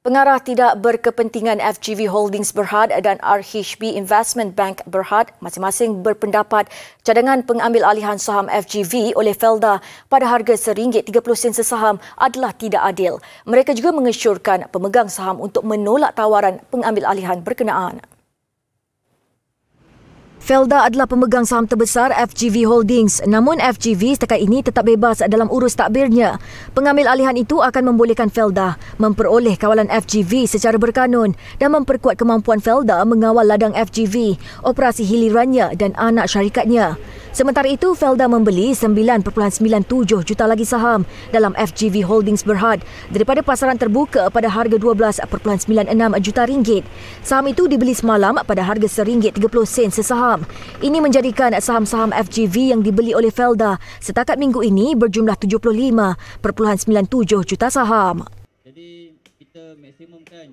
Pengarah tidak berkepentingan FGV Holdings Berhad dan RHB Investment Bank Berhad masing-masing berpendapat cadangan pengambil alihan saham FGV oleh Felda pada harga RM1.30 sesaham adalah tidak adil. Mereka juga mengesyorkan pemegang saham untuk menolak tawaran pengambil alihan berkenaan. Felda adalah pemegang saham terbesar FGV Holdings namun FGV setakat ini tetap bebas dalam urus takbirnya. Pengambil alihan itu akan membolehkan Felda memperoleh kawalan FGV secara berkanun dan memperkuat kemampuan Felda mengawal ladang FGV, operasi hilirannya dan anak syarikatnya. Sementara itu, Felda membeli 9.97 juta lagi saham dalam FGV Holdings Berhad daripada pasaran terbuka pada harga 12.96 juta ringgit. Saham itu dibeli semalam pada harga seringgit 30 sen sesaham. Ini menjadikan saham-saham FGV yang dibeli oleh Felda setakat minggu ini berjumlah 75.97 juta saham. Jadi kita maksimumkan